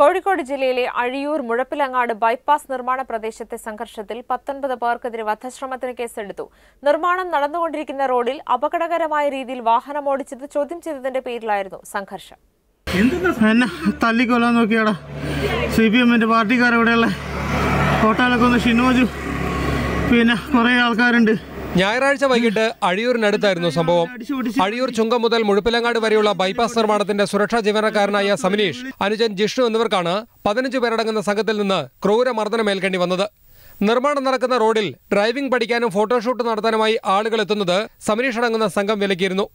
കോഴിക്കോട് ജില്ലയിലെ അഴിയൂർ മുഴപ്പിലങ്ങാട് ബൈപ്പാസ് നിർമ്മാണ പ്രദേശത്തെ സംഘർഷത്തിൽ പത്തൊൻപത് പേർക്കെതിരെ വധശ്രമത്തിന് കേസെടുത്തു നിർമ്മാണം നടന്നുകൊണ്ടിരിക്കുന്ന റോഡിൽ അപകടകരമായ രീതിയിൽ വാഹനം ഓടിച്ചത് ചോദ്യം ചെയ്തതിന്റെ പേരിലായിരുന്നു സംഘർഷം എന്നെ തല്ലിക്കൊല്ലാൻ നോക്കിയാടാ സി പി എമ്മിന്റെ പാർട്ടിക്കാർ ഇവിടെയുള്ള കോട്ടാലൊക്കെ ഒന്ന് ഷിനോജു പിന്നെ കുറേ ആൾക്കാരുണ്ട് ഞായറാഴ്ച വൈകിട്ട് അഴിയൂരിനടുത്തായിരുന്നു സംഭവം അഴിയൂർ ചുങ്കം മുതൽ മുഴുപ്പിലങ്ങാട് വരെയുള്ള ബൈപ്പാസ് നിർമ്മാണത്തിന്റെ സുരക്ഷാ ജീവനക്കാരനായ സമിനീഷ് അനുജൻ ജിഷ്ണു എന്നിവർക്കാണ് പതിനഞ്ചു പേരടങ്ങുന്ന സംഘത്തിൽ നിന്ന് ക്രൂര മർദ്ദനമേൽക്കേണ്ടി വന്നത് നിർമ്മാണം നടക്കുന്ന റോഡിൽ ഡ്രൈവിംഗ് പഠിക്കാനും ഫോട്ടോഷൂട്ട് നടത്താനുമായി ആളുകൾ എത്തുന്നത് സമിനീഷ് അടങ്ങുന്ന സംഘം വിലക്കിയിരുന്നു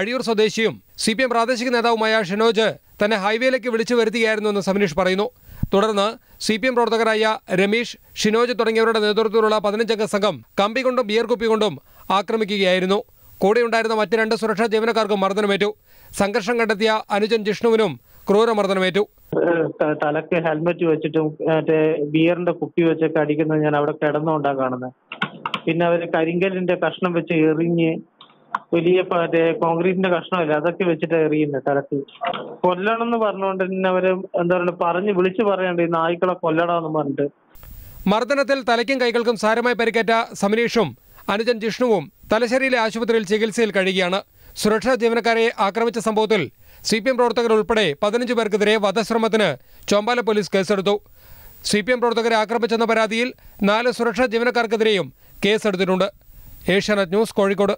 അഴിയൂർ സ്വദേശിയും സി പ്രാദേശിക നേതാവുമായ ഷിനോജ് തന്നെ ഹൈവേയിലേക്ക് വിളിച്ചു വരുത്തുകയായിരുന്നു എന്ന് സമനീഷ് പറയുന്നു തുടർന്ന് സി പി എം പ്രവർത്തകരായ രമേശ് ഷിനോജ് തുടങ്ങിയവരുടെ നേതൃത്വത്തിലുള്ള പതിനഞ്ചംഗ സംഘം കമ്പി കൊണ്ടും ബിയർ കുപ്പി കൊണ്ടും ആക്രമിക്കുകയായിരുന്നു കൂടെയുണ്ടായിരുന്ന മറ്റ് രണ്ട് സുരക്ഷാ ജീവനക്കാർക്കും മർദ്ദനമേറ്റു സംഘർഷം കണ്ടെത്തിയ അനുജൻ ജിഷ്ണുവിനും ക്രൂരമർദ്ദനമേറ്റു തലക്ക് ഹെൽമെറ്റ് വെച്ചിട്ടും മറ്റേ ബിയറിന്റെ കുപ്പി വെച്ചൊക്കെ അടിക്കുന്നത് ഞാൻ അവിടെ കിടന്നുകൊണ്ടാണ് കാണുന്നത് പിന്നെ അവര് കരിങ്കലിന്റെ കഷ്ണം വെച്ച് എറിഞ്ഞ് വലിയ മറ്റേ കോൺക്രീറ്റിന്റെ കഷ്ണമല്ലേ അതൊക്കെ വെച്ചിട്ട് എറിയുന്ന തലത്തിൽ കൊല്ലണം എന്ന് പറഞ്ഞുകൊണ്ട് തന്നെ അവര് എന്താ പറയുക പറഞ്ഞ് വിളിച്ചു പറയണ്ട ഈ നായ്ക്കളെ കൊല്ലണമെന്ന് പറഞ്ഞിട്ട് മർദ്ദനത്തിൽ തലയ്ക്കും കൈകൾക്കും സാരമായി പരിക്കേറ്റ സമനീഷും അനുജൻ ജിഷ്ണുവും തലശ്ശേരിയിലെ ആശുപത്രിയിൽ ചികിത്സയിൽ കഴിയുകയാണ് സുരക്ഷാ ജീവനക്കാരെ ആക്രമിച്ച സംഭവത്തിൽ സി പി എം ഉൾപ്പെടെ പതിനഞ്ച് പേർക്കെതിരെ വധശ്രമത്തിന് ചോമ്പാല പോലീസ് കേസെടുത്തു സി പി എം പ്രവർത്തകരെ ആക്രമിച്ചെന്ന പരാതിയിൽ നാല് സുരക്ഷാ ജീവനക്കാർക്കെതിരെയും കേസെടുത്തിട്ടുണ്ട് ഏഷ്യാനെറ്റ് ന്യൂസ് കോഴിക്കോട്